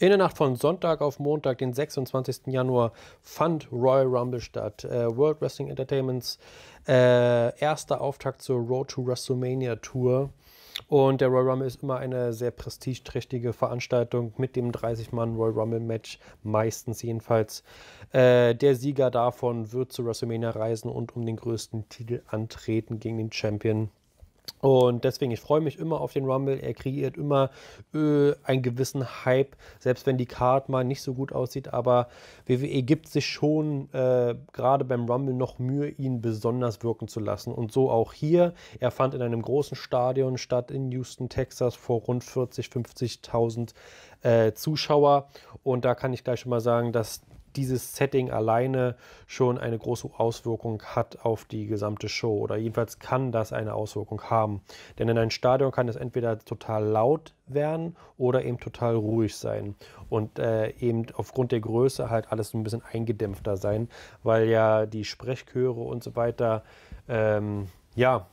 In der Nacht von Sonntag auf Montag, den 26. Januar, fand Royal Rumble statt. Äh, World Wrestling Entertainments äh, erster Auftakt zur Road to WrestleMania Tour. Und der Royal Rumble ist immer eine sehr prestigeträchtige Veranstaltung mit dem 30-Mann Royal Rumble-Match, meistens jedenfalls. Äh, der Sieger davon wird zu WrestleMania reisen und um den größten Titel antreten gegen den Champion. Und deswegen, ich freue mich immer auf den Rumble. Er kreiert immer äh, einen gewissen Hype, selbst wenn die Card mal nicht so gut aussieht. Aber WWE gibt sich schon äh, gerade beim Rumble noch Mühe, ihn besonders wirken zu lassen. Und so auch hier. Er fand in einem großen Stadion statt in Houston, Texas, vor rund 40, 50.000 äh, Zuschauer. Und da kann ich gleich schon mal sagen, dass dieses Setting alleine schon eine große Auswirkung hat auf die gesamte Show. Oder jedenfalls kann das eine Auswirkung haben. Denn in einem Stadion kann es entweder total laut werden oder eben total ruhig sein. Und äh, eben aufgrund der Größe halt alles ein bisschen eingedämpfter sein, weil ja die Sprechchöre und so weiter, ähm, ja,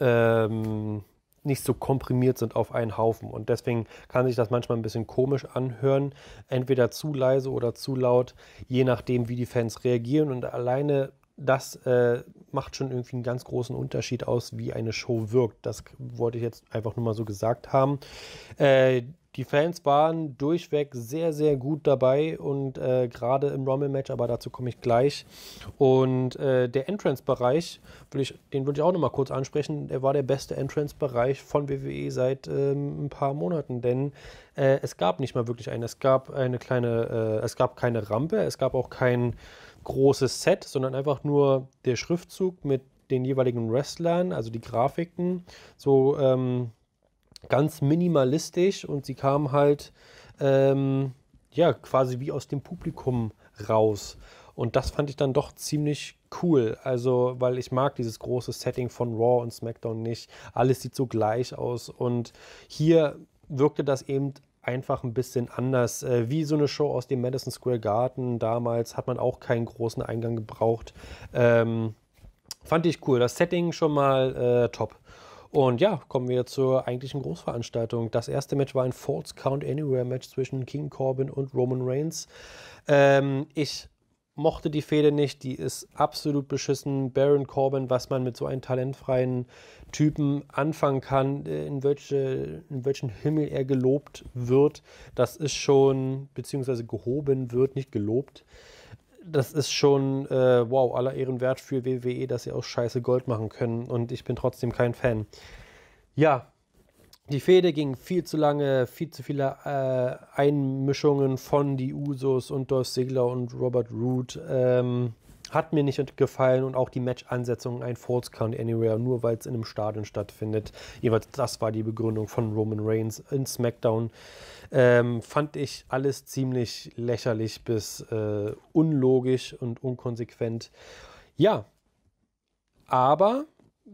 ähm, nicht so komprimiert sind auf einen Haufen. Und deswegen kann sich das manchmal ein bisschen komisch anhören. Entweder zu leise oder zu laut, je nachdem, wie die Fans reagieren. Und alleine das äh, macht schon irgendwie einen ganz großen Unterschied aus, wie eine Show wirkt. Das wollte ich jetzt einfach nur mal so gesagt haben. Äh, die Fans waren durchweg sehr, sehr gut dabei und äh, gerade im Rumble-Match, aber dazu komme ich gleich. Und äh, der Entrance-Bereich, den würde ich auch nochmal kurz ansprechen, der war der beste Entrance-Bereich von WWE seit ähm, ein paar Monaten, denn äh, es gab nicht mal wirklich einen. Es gab eine kleine, äh, es gab keine Rampe, es gab auch keinen großes Set, sondern einfach nur der Schriftzug mit den jeweiligen Wrestlern, also die Grafiken, so ähm, ganz minimalistisch und sie kamen halt ähm, ja quasi wie aus dem Publikum raus. Und das fand ich dann doch ziemlich cool. Also, weil ich mag dieses große Setting von Raw und SmackDown nicht. Alles sieht so gleich aus. Und hier wirkte das eben einfach ein bisschen anders. Äh, wie so eine Show aus dem Madison Square Garden damals hat man auch keinen großen Eingang gebraucht. Ähm, fand ich cool. Das Setting schon mal äh, top. Und ja, kommen wir zur eigentlichen Großveranstaltung. Das erste Match war ein False Count Anywhere Match zwischen King Corbin und Roman Reigns. Ähm, ich mochte die Fehde nicht, die ist absolut beschissen. Baron Corbin, was man mit so einem talentfreien Typen anfangen kann, äh, in, welche, in welchen Himmel er gelobt wird, das ist schon, beziehungsweise gehoben wird, nicht gelobt. Das ist schon, äh, wow, aller Ehren wert für WWE, dass sie auch scheiße Gold machen können und ich bin trotzdem kein Fan. Ja, die Fehde ging viel zu lange, viel zu viele äh, Einmischungen von die Usos und Dolph Ziggler und Robert Root. Ähm, hat mir nicht gefallen und auch die Match-Ansetzung ein Falls Count Anywhere, nur weil es in einem Stadion stattfindet. Jeweils das war die Begründung von Roman Reigns in SmackDown. Ähm, fand ich alles ziemlich lächerlich bis äh, unlogisch und unkonsequent. Ja, aber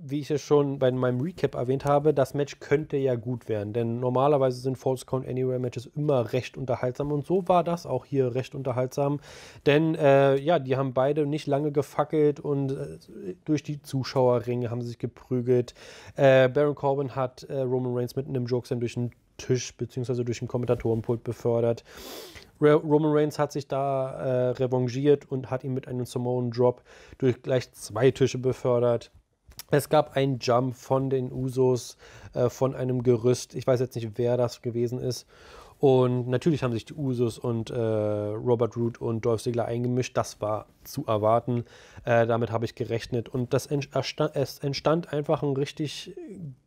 wie ich es schon bei meinem Recap erwähnt habe, das Match könnte ja gut werden, denn normalerweise sind False Count Anywhere Matches immer recht unterhaltsam und so war das auch hier recht unterhaltsam, denn äh, ja, die haben beide nicht lange gefackelt und äh, durch die Zuschauerringe haben sie sich geprügelt. Äh, Baron Corbin hat äh, Roman Reigns mit einem Jokesend durch den Tisch bzw. durch den Kommentatorenpult befördert. Roman Reigns hat sich da äh, revanchiert und hat ihn mit einem Samoan Drop durch gleich zwei Tische befördert. Es gab einen Jump von den Usos, äh, von einem Gerüst. Ich weiß jetzt nicht, wer das gewesen ist. Und natürlich haben sich die Usos und äh, Robert Root und Dolph Ziggler eingemischt. Das war zu erwarten. Äh, damit habe ich gerechnet. Und das ent es entstand einfach ein richtig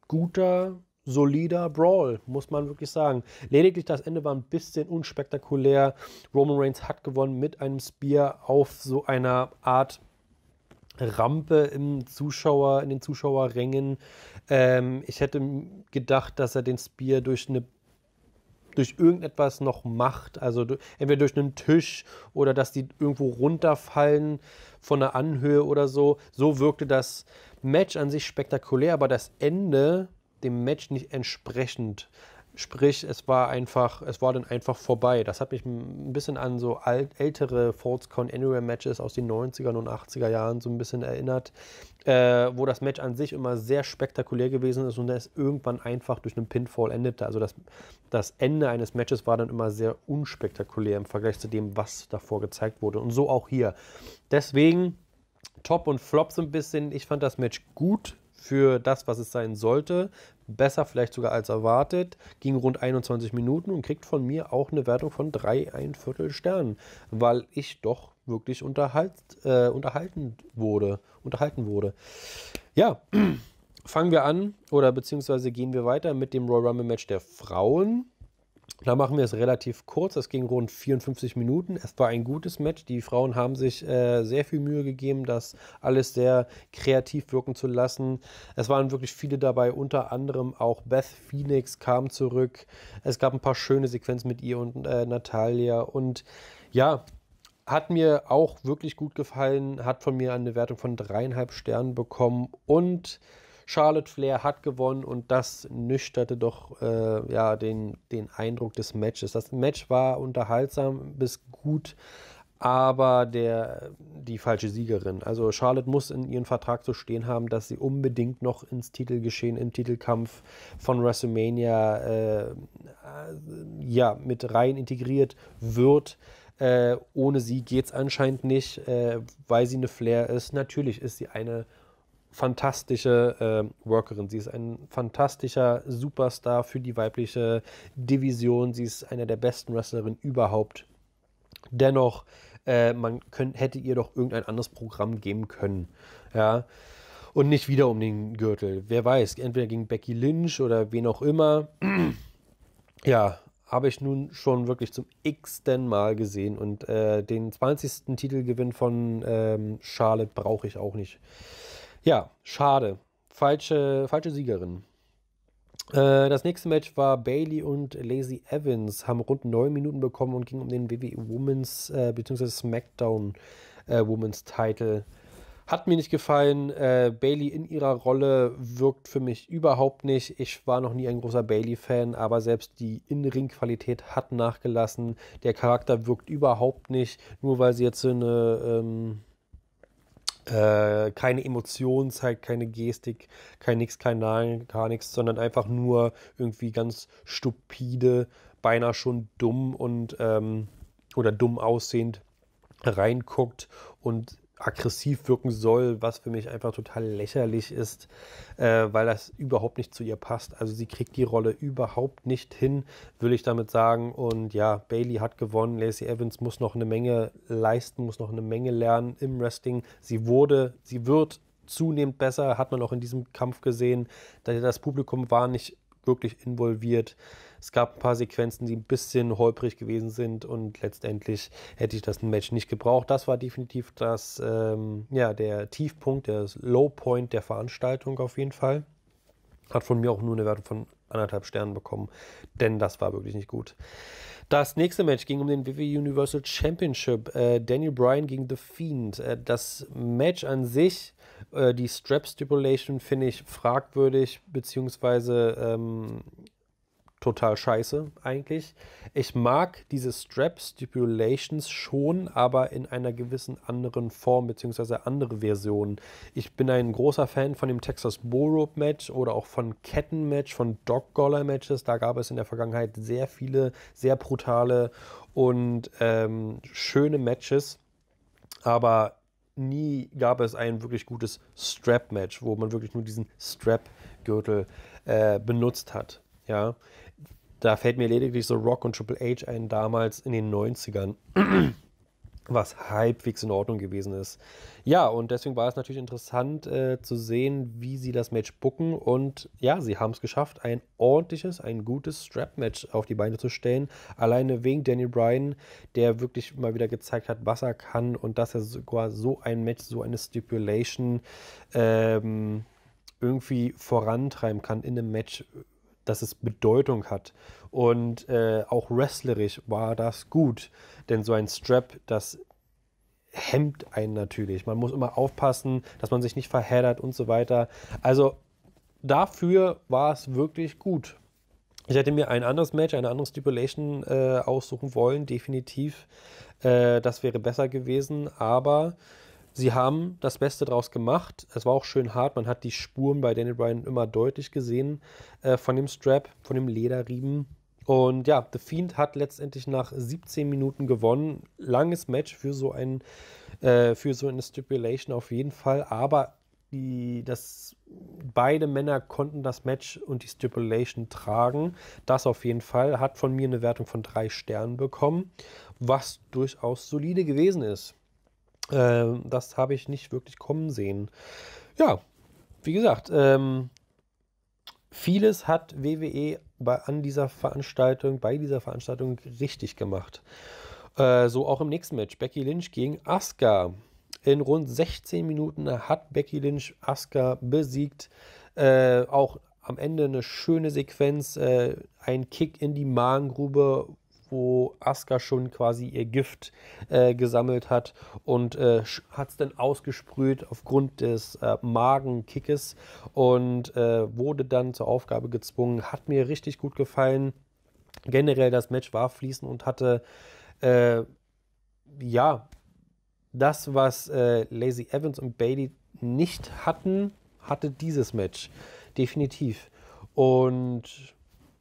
guter, solider Brawl, muss man wirklich sagen. Lediglich das Ende war ein bisschen unspektakulär. Roman Reigns hat gewonnen mit einem Spear auf so einer Art Rampe im Zuschauer, in den Zuschauerrängen. Ähm, ich hätte gedacht, dass er den Spear durch eine durch irgendetwas noch macht, also entweder durch einen Tisch oder dass die irgendwo runterfallen von der Anhöhe oder so. So wirkte das Match an sich spektakulär, aber das Ende dem Match nicht entsprechend. Sprich, es war einfach, es war dann einfach vorbei. Das hat mich ein bisschen an so alt, ältere Falls-Con Anywhere Matches aus den 90 ern und 80er Jahren so ein bisschen erinnert, äh, wo das Match an sich immer sehr spektakulär gewesen ist und es irgendwann einfach durch einen Pinfall endete. Also das, das Ende eines Matches war dann immer sehr unspektakulär im Vergleich zu dem, was davor gezeigt wurde. Und so auch hier. Deswegen Top und Flop so ein bisschen. Ich fand das Match gut für das, was es sein sollte, besser vielleicht sogar als erwartet, ging rund 21 Minuten und kriegt von mir auch eine Wertung von 3 ein Viertel Sternen, weil ich doch wirklich unterhalt, äh, unterhalten wurde. Unterhalten wurde. Ja, fangen wir an oder beziehungsweise gehen wir weiter mit dem Royal Rumble Match der Frauen. Da machen wir es relativ kurz. Es ging rund 54 Minuten. Es war ein gutes Match. Die Frauen haben sich äh, sehr viel Mühe gegeben, das alles sehr kreativ wirken zu lassen. Es waren wirklich viele dabei, unter anderem auch Beth Phoenix kam zurück. Es gab ein paar schöne Sequenzen mit ihr und äh, Natalia. Und ja, hat mir auch wirklich gut gefallen. Hat von mir eine Wertung von dreieinhalb Sternen bekommen. Und Charlotte Flair hat gewonnen und das nüchterte doch äh, ja, den, den Eindruck des Matches. Das Match war unterhaltsam bis gut, aber der, die falsche Siegerin. Also Charlotte muss in ihren Vertrag so stehen haben, dass sie unbedingt noch ins Titelgeschehen, im Titelkampf von WrestleMania äh, ja, mit rein integriert wird. Äh, ohne sie geht es anscheinend nicht, äh, weil sie eine Flair ist. Natürlich ist sie eine fantastische äh, Workerin. Sie ist ein fantastischer Superstar für die weibliche Division. Sie ist einer der besten Wrestlerinnen überhaupt. Dennoch, äh, man könnt, hätte ihr doch irgendein anderes Programm geben können. Ja. Und nicht wieder um den Gürtel. Wer weiß, entweder gegen Becky Lynch oder wen auch immer. ja, habe ich nun schon wirklich zum x-ten Mal gesehen. Und äh, den 20. Titelgewinn von ähm, Charlotte brauche ich auch nicht. Ja, schade. Falsche, falsche Siegerin. Äh, das nächste Match war Bailey und Lazy Evans, haben rund neun Minuten bekommen und ging um den WWE Women's äh, bzw. SmackDown äh, Women's Title. Hat mir nicht gefallen. Äh, Bailey in ihrer Rolle wirkt für mich überhaupt nicht. Ich war noch nie ein großer Bailey-Fan, aber selbst die In-Ring-Qualität hat nachgelassen. Der Charakter wirkt überhaupt nicht, nur weil sie jetzt so eine ähm, äh, keine Emotionen zeigt, keine Gestik, kein Nix, kein Nein, gar nichts, sondern einfach nur irgendwie ganz stupide, beinahe schon dumm und ähm, oder dumm aussehend reinguckt und aggressiv wirken soll, was für mich einfach total lächerlich ist, äh, weil das überhaupt nicht zu ihr passt. Also sie kriegt die Rolle überhaupt nicht hin, will ich damit sagen. Und ja, Bailey hat gewonnen. Lacey Evans muss noch eine Menge leisten, muss noch eine Menge lernen im Wrestling. Sie wurde, sie wird zunehmend besser, hat man auch in diesem Kampf gesehen. Das Publikum war nicht wirklich involviert. Es gab ein paar Sequenzen, die ein bisschen holprig gewesen sind und letztendlich hätte ich das Match nicht gebraucht. Das war definitiv das, ähm, ja, der Tiefpunkt, der Low Point der Veranstaltung auf jeden Fall. Hat von mir auch nur eine Wertung von anderthalb Sternen bekommen, denn das war wirklich nicht gut. Das nächste Match ging um den WWE Universal Championship. Äh, Daniel Bryan gegen The Fiend. Äh, das Match an sich, äh, die Strap Stipulation, finde ich fragwürdig, beziehungsweise ähm, total scheiße eigentlich. Ich mag diese Strap Stipulations schon, aber in einer gewissen anderen Form beziehungsweise andere Versionen. Ich bin ein großer Fan von dem Texas Bullrope Match oder auch von Ketten Match, von Dog Collar Matches. Da gab es in der Vergangenheit sehr viele, sehr brutale und ähm, schöne Matches. Aber nie gab es ein wirklich gutes Strap-Match, wo man wirklich nur diesen Strap-Gürtel äh, benutzt hat. Ja, da fällt mir lediglich so Rock und Triple H ein, damals in den 90ern, was halbwegs in Ordnung gewesen ist. Ja, und deswegen war es natürlich interessant äh, zu sehen, wie sie das Match bucken. Und ja, sie haben es geschafft, ein ordentliches, ein gutes Strap-Match auf die Beine zu stellen. Alleine wegen Daniel Bryan, der wirklich mal wieder gezeigt hat, was er kann und dass er sogar so ein Match, so eine Stipulation ähm, irgendwie vorantreiben kann in einem Match dass es Bedeutung hat. Und äh, auch wrestlerisch war das gut, denn so ein Strap, das hemmt einen natürlich. Man muss immer aufpassen, dass man sich nicht verheddert und so weiter. Also dafür war es wirklich gut. Ich hätte mir ein anderes Match, eine andere Stipulation äh, aussuchen wollen, definitiv. Äh, das wäre besser gewesen, aber sie haben das Beste draus gemacht. Es war auch schön hart. Man hat die Spuren bei Danny Bryan immer deutlich gesehen äh, von dem Strap, von dem Lederriemen. Und ja, The Fiend hat letztendlich nach 17 Minuten gewonnen. Langes Match für so, ein, äh, für so eine Stipulation auf jeden Fall. Aber die, das, beide Männer konnten das Match und die Stipulation tragen. Das auf jeden Fall. Hat von mir eine Wertung von drei Sternen bekommen, was durchaus solide gewesen ist. Ähm, das habe ich nicht wirklich kommen sehen. Ja, wie gesagt, ähm, vieles hat WWE bei, an dieser Veranstaltung, bei dieser Veranstaltung richtig gemacht. Äh, so auch im nächsten Match. Becky Lynch gegen Asuka. In rund 16 Minuten hat Becky Lynch Asuka besiegt. Äh, auch am Ende eine schöne Sequenz, äh, ein Kick in die Magengrube, wo Asuka schon quasi ihr Gift äh, gesammelt hat und äh, hat es dann ausgesprüht aufgrund des äh, Magenkickes und äh, wurde dann zur Aufgabe gezwungen. Hat mir richtig gut gefallen. Generell das Match war fließend und hatte äh, ja das, was äh, Lazy Evans und Bailey nicht hatten, hatte dieses Match definitiv und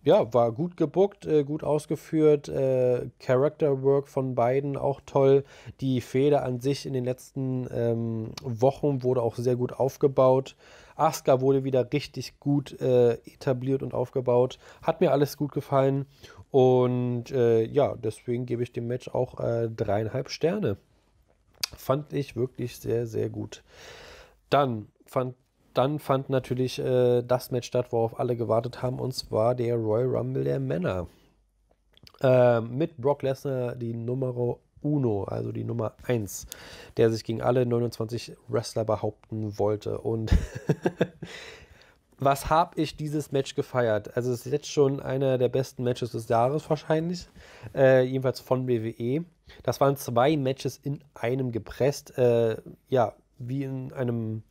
ja, war gut gebuckt, äh, gut ausgeführt. Äh, Work von beiden auch toll. Die Feder an sich in den letzten ähm, Wochen wurde auch sehr gut aufgebaut. Asuka wurde wieder richtig gut äh, etabliert und aufgebaut. Hat mir alles gut gefallen. Und äh, ja, deswegen gebe ich dem Match auch äh, dreieinhalb Sterne. Fand ich wirklich sehr, sehr gut. Dann fand dann fand natürlich äh, das Match statt, worauf alle gewartet haben, und zwar der Royal Rumble der Männer. Äh, mit Brock Lesnar die Nummer Uno, also die Nummer 1, der sich gegen alle 29 Wrestler behaupten wollte. Und was habe ich dieses Match gefeiert? Also es ist jetzt schon einer der besten Matches des Jahres wahrscheinlich, äh, jedenfalls von WWE. Das waren zwei Matches in einem gepresst, äh, ja, wie in einem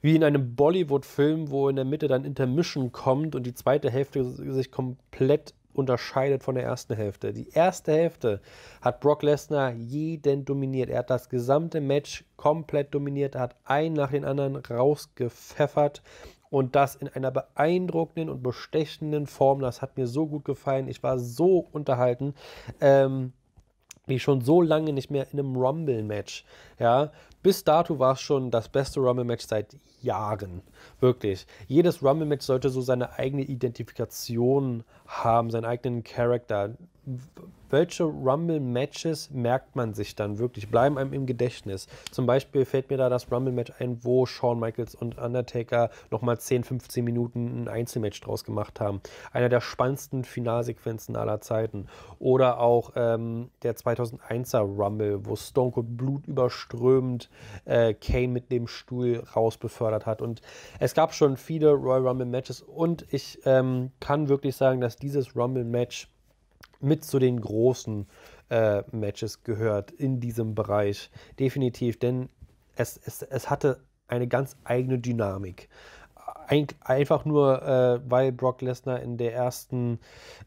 wie in einem Bollywood-Film, wo in der Mitte dann Intermission kommt und die zweite Hälfte sich komplett unterscheidet von der ersten Hälfte. Die erste Hälfte hat Brock Lesnar jeden dominiert. Er hat das gesamte Match komplett dominiert. Er hat einen nach den anderen rausgepfeffert. Und das in einer beeindruckenden und bestechenden Form. Das hat mir so gut gefallen. Ich war so unterhalten. Ähm, wie schon so lange nicht mehr in einem Rumble-Match. Ja, bis dato war es schon das beste Rumble-Match seit Jahren. Wirklich. Jedes Rumble-Match sollte so seine eigene Identifikation haben, seinen eigenen Charakter welche Rumble-Matches merkt man sich dann wirklich, bleiben einem im Gedächtnis. Zum Beispiel fällt mir da das Rumble-Match ein, wo Shawn Michaels und Undertaker nochmal 10, 15 Minuten ein Einzelmatch draus gemacht haben. Einer der spannendsten Finalsequenzen aller Zeiten. Oder auch ähm, der 2001er Rumble, wo Stone Cold blutüberströmend äh, Kane mit dem Stuhl rausbefördert hat. Und es gab schon viele Royal Rumble-Matches und ich ähm, kann wirklich sagen, dass dieses Rumble-Match mit zu den großen äh, Matches gehört in diesem Bereich. Definitiv, denn es, es, es hatte eine ganz eigene Dynamik. Ein, einfach nur, äh, weil Brock Lesnar in der ersten,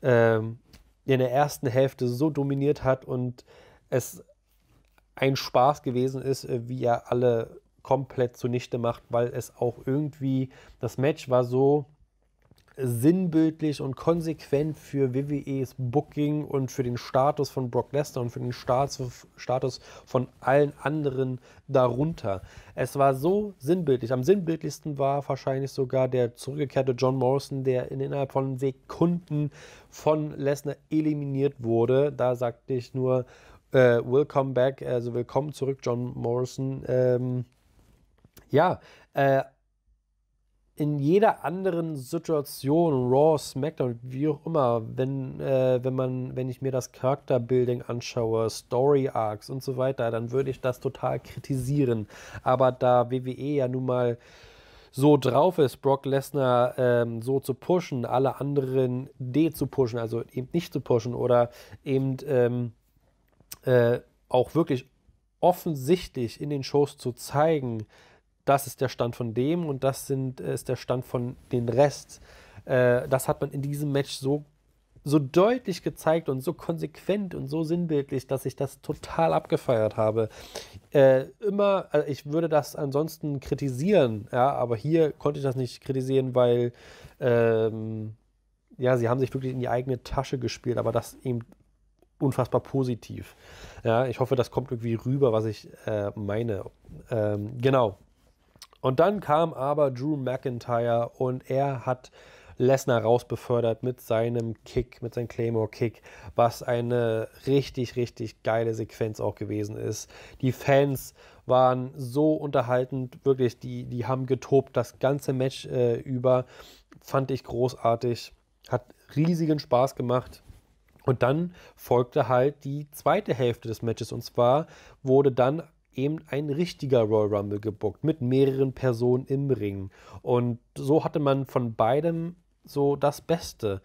äh, in der ersten Hälfte so dominiert hat und es ein Spaß gewesen ist, äh, wie er alle komplett zunichte macht, weil es auch irgendwie, das Match war so, sinnbildlich und konsequent für WWEs Booking und für den Status von Brock Lesnar und für den Status von allen anderen darunter. Es war so sinnbildlich. Am sinnbildlichsten war wahrscheinlich sogar der zurückgekehrte John Morrison, der innerhalb von Sekunden von Lesnar eliminiert wurde. Da sagte ich nur äh, Welcome back, also willkommen zurück, John Morrison. Ähm, ja, äh, in jeder anderen Situation, Raw, SmackDown, wie auch immer, wenn, äh, wenn man, wenn ich mir das Charakterbuilding anschaue, Story Arcs und so weiter, dann würde ich das total kritisieren. Aber da WWE ja nun mal so drauf ist, Brock Lesnar ähm, so zu pushen, alle anderen D zu pushen, also eben nicht zu pushen oder eben ähm, äh, auch wirklich offensichtlich in den Shows zu zeigen, das ist der Stand von dem und das sind, äh, ist der Stand von den Rest. Äh, das hat man in diesem Match so, so deutlich gezeigt und so konsequent und so sinnbildlich, dass ich das total abgefeiert habe. Äh, immer, also ich würde das ansonsten kritisieren, ja, aber hier konnte ich das nicht kritisieren, weil ähm, ja, sie haben sich wirklich in die eigene Tasche gespielt, aber das eben unfassbar positiv. Ja, ich hoffe, das kommt irgendwie rüber, was ich äh, meine. Ähm, genau. Und dann kam aber Drew McIntyre und er hat Lesnar rausbefördert mit seinem Kick, mit seinem Claymore-Kick, was eine richtig, richtig geile Sequenz auch gewesen ist. Die Fans waren so unterhaltend, wirklich, die, die haben getobt das ganze Match äh, über. Fand ich großartig, hat riesigen Spaß gemacht. Und dann folgte halt die zweite Hälfte des Matches. Und zwar wurde dann eben ein richtiger Royal Rumble gebuckt mit mehreren Personen im Ring. Und so hatte man von beidem so das Beste.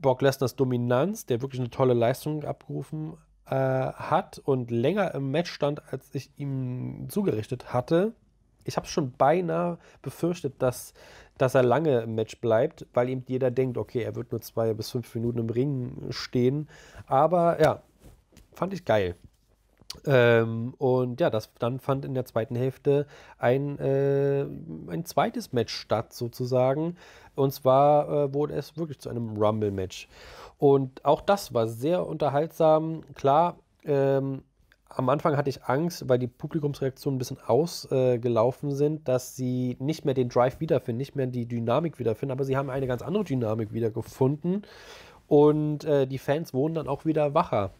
Brock Lesners Dominanz, der wirklich eine tolle Leistung abgerufen äh, hat und länger im Match stand, als ich ihm zugerichtet hatte. Ich habe es schon beinahe befürchtet, dass, dass er lange im Match bleibt, weil ihm jeder denkt, okay, er wird nur zwei bis fünf Minuten im Ring stehen. Aber ja, fand ich geil. Ähm, und ja, das, dann fand in der zweiten Hälfte ein, äh, ein zweites Match statt, sozusagen. Und zwar äh, wurde es wirklich zu einem Rumble-Match. Und auch das war sehr unterhaltsam. Klar, ähm, am Anfang hatte ich Angst, weil die Publikumsreaktionen ein bisschen ausgelaufen äh, sind, dass sie nicht mehr den Drive wiederfinden, nicht mehr die Dynamik wiederfinden, aber sie haben eine ganz andere Dynamik wiedergefunden. Und äh, die Fans wurden dann auch wieder wacher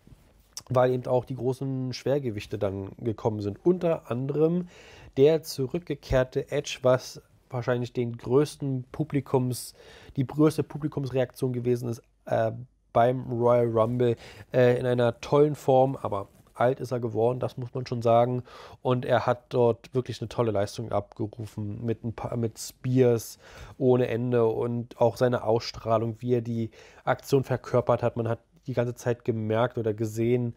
weil eben auch die großen Schwergewichte dann gekommen sind. Unter anderem der zurückgekehrte Edge, was wahrscheinlich den größten Publikums, die größte Publikumsreaktion gewesen ist äh, beim Royal Rumble äh, in einer tollen Form, aber alt ist er geworden, das muss man schon sagen. Und er hat dort wirklich eine tolle Leistung abgerufen mit, ein paar, mit Spears ohne Ende und auch seine Ausstrahlung, wie er die Aktion verkörpert hat. Man hat die ganze Zeit gemerkt oder gesehen,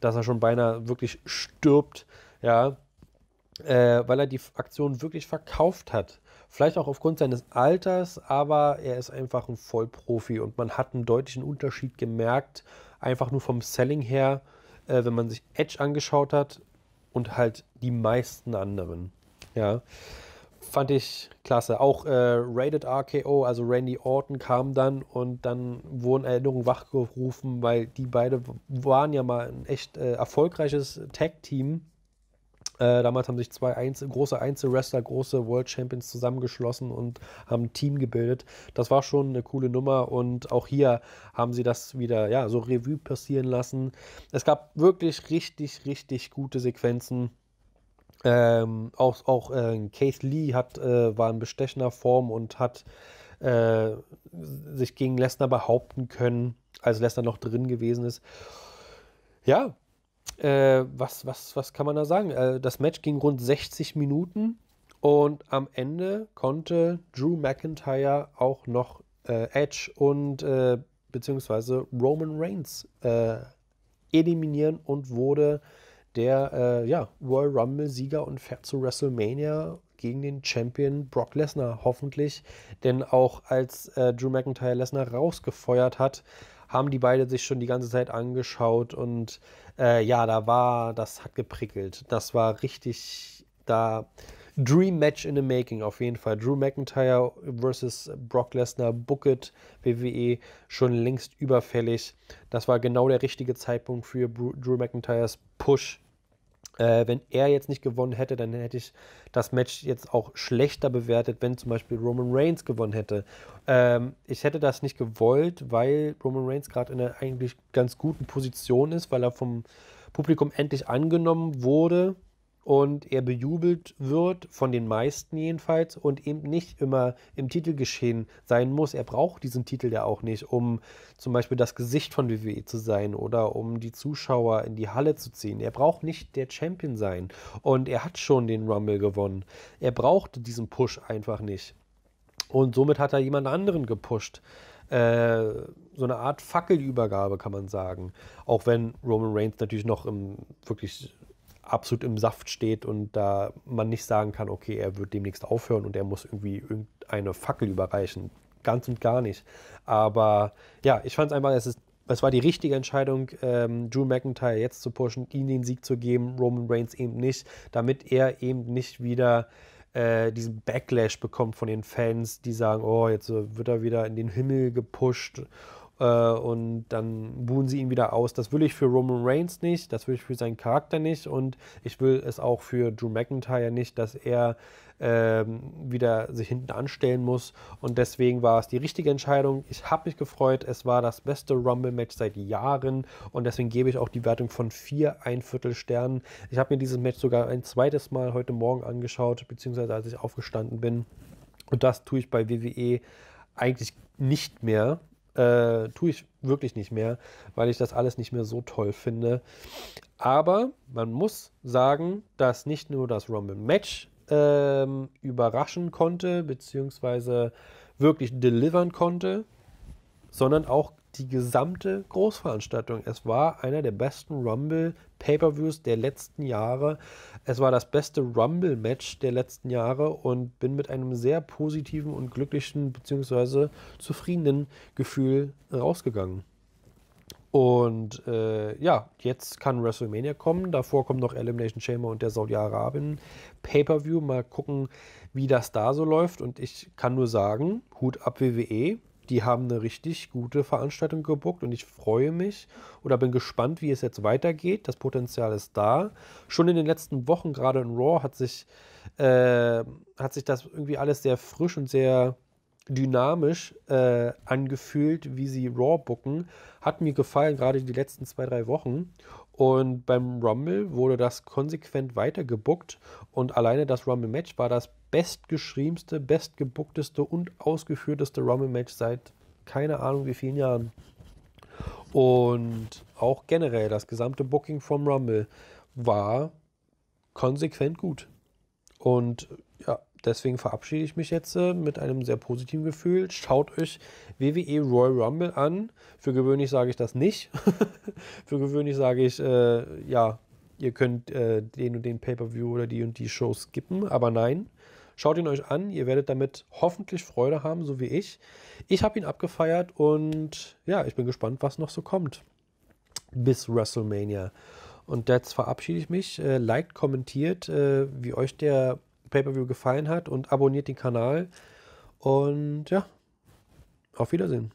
dass er schon beinahe wirklich stirbt, ja, äh, weil er die Aktion wirklich verkauft hat. Vielleicht auch aufgrund seines Alters, aber er ist einfach ein Vollprofi und man hat einen deutlichen Unterschied gemerkt, einfach nur vom Selling her, äh, wenn man sich Edge angeschaut hat und halt die meisten anderen. Ja fand ich klasse. Auch äh, Rated RKO, also Randy Orton kam dann und dann wurden Erinnerungen wachgerufen, weil die beide waren ja mal ein echt äh, erfolgreiches Tag-Team. Äh, damals haben sich zwei Einzel große Einzelwrestler, große World Champions zusammengeschlossen und haben ein Team gebildet. Das war schon eine coole Nummer und auch hier haben sie das wieder ja, so Revue passieren lassen. Es gab wirklich richtig, richtig gute Sequenzen. Ähm, auch auch äh, Keith Lee hat, äh, war in bestechender Form und hat äh, sich gegen Lesnar behaupten können, als Lesnar noch drin gewesen ist. Ja, äh, was, was, was kann man da sagen? Äh, das Match ging rund 60 Minuten und am Ende konnte Drew McIntyre auch noch äh, Edge und beziehungsweise Roman Reigns eliminieren und wurde der äh, ja, Royal Rumble-Sieger und fährt zu WrestleMania gegen den Champion Brock Lesnar hoffentlich. Denn auch als äh, Drew McIntyre Lesnar rausgefeuert hat, haben die beide sich schon die ganze Zeit angeschaut und äh, ja, da war, das hat geprickelt. Das war richtig da. Dream Match in the Making auf jeden Fall. Drew McIntyre versus Brock Lesnar, Bucket WWE schon längst überfällig. Das war genau der richtige Zeitpunkt für Drew McIntyres Push äh, wenn er jetzt nicht gewonnen hätte, dann hätte ich das Match jetzt auch schlechter bewertet, wenn zum Beispiel Roman Reigns gewonnen hätte. Ähm, ich hätte das nicht gewollt, weil Roman Reigns gerade in einer eigentlich ganz guten Position ist, weil er vom Publikum endlich angenommen wurde und er bejubelt wird, von den meisten jedenfalls, und eben nicht immer im Titel geschehen sein muss. Er braucht diesen Titel ja auch nicht, um zum Beispiel das Gesicht von WWE zu sein oder um die Zuschauer in die Halle zu ziehen. Er braucht nicht der Champion sein und er hat schon den Rumble gewonnen. Er braucht diesen Push einfach nicht. Und somit hat er jemand anderen gepusht. Äh, so eine Art Fackelübergabe, kann man sagen. Auch wenn Roman Reigns natürlich noch im wirklich absolut im Saft steht und da man nicht sagen kann, okay, er wird demnächst aufhören und er muss irgendwie irgendeine Fackel überreichen. Ganz und gar nicht. Aber ja, ich fand es einfach, es, ist, es war die richtige Entscheidung, ähm, Drew McIntyre jetzt zu pushen, ihm den Sieg zu geben, Roman Reigns eben nicht, damit er eben nicht wieder äh, diesen Backlash bekommt von den Fans, die sagen, oh, jetzt wird er wieder in den Himmel gepusht äh, und dann buhen sie ihn wieder aus. Das will ich für Roman Reigns nicht, das will ich für seinen Charakter nicht und ich will es auch für Drew McIntyre nicht, dass er ähm, wieder sich hinten anstellen muss. Und deswegen war es die richtige Entscheidung. Ich habe mich gefreut. Es war das beste Rumble-Match seit Jahren. Und deswegen gebe ich auch die Wertung von vier ein Viertel Sternen. Ich habe mir dieses Match sogar ein zweites Mal heute Morgen angeschaut, beziehungsweise als ich aufgestanden bin. Und das tue ich bei WWE eigentlich nicht mehr. Äh, tue ich wirklich nicht mehr, weil ich das alles nicht mehr so toll finde. Aber man muss sagen, dass nicht nur das Rumble-Match ähm, überraschen konnte, beziehungsweise wirklich delivern konnte, sondern auch die gesamte Großveranstaltung. Es war einer der besten Rumble Pay-per-Views der letzten Jahre. Es war das beste Rumble-Match der letzten Jahre und bin mit einem sehr positiven und glücklichen bzw. zufriedenen Gefühl rausgegangen. Und äh, ja, jetzt kann WrestleMania kommen. Davor kommen noch Elimination Chamber und der Saudi-Arabien Pay-per-View. Mal gucken, wie das da so läuft. Und ich kann nur sagen, Hut ab WWE die haben eine richtig gute Veranstaltung gebucht und ich freue mich oder bin gespannt, wie es jetzt weitergeht. Das Potenzial ist da. Schon in den letzten Wochen, gerade in Raw, hat sich, äh, hat sich das irgendwie alles sehr frisch und sehr dynamisch äh, angefühlt, wie sie Raw bucken. Hat mir gefallen, gerade die letzten zwei, drei Wochen. Und beim Rumble wurde das konsequent weitergebuckt und alleine das Rumble-Match war das bestgeschriebenste, bestgebuckteste und ausgeführteste Rumble-Match seit keine Ahnung wie vielen Jahren. Und auch generell das gesamte Booking vom Rumble war konsequent gut. Und ja, deswegen verabschiede ich mich jetzt äh, mit einem sehr positiven Gefühl. Schaut euch WWE Royal Rumble an. Für gewöhnlich sage ich das nicht. Für gewöhnlich sage ich, äh, ja, ihr könnt äh, den und den Pay-Per-View oder die und die Show skippen, aber nein. Schaut ihn euch an, ihr werdet damit hoffentlich Freude haben, so wie ich. Ich habe ihn abgefeiert und ja, ich bin gespannt, was noch so kommt. Bis WrestleMania. Und jetzt verabschiede ich mich. Äh, liked, kommentiert, äh, wie euch der Pay-Per-View gefallen hat und abonniert den Kanal. Und ja, auf Wiedersehen.